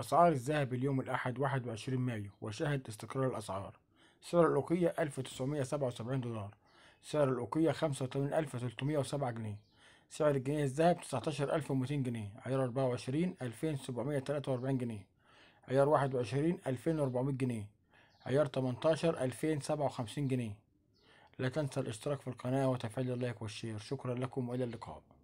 أسعار الذهب اليوم الأحد 21 مايو وشهد استقرار الأسعار سعر الأوقية 1977 دولار سعر الأوقية 85307 جنيه سعر الجنيه الذهب 19200 جنيه عيار 24 2743 جنيه عيار 21 2400 جنيه عيار 18 2057 جنيه لا تنسى الاشتراك في القناة وتفعيل اللايك والشير شكرا لكم وإلى اللقاء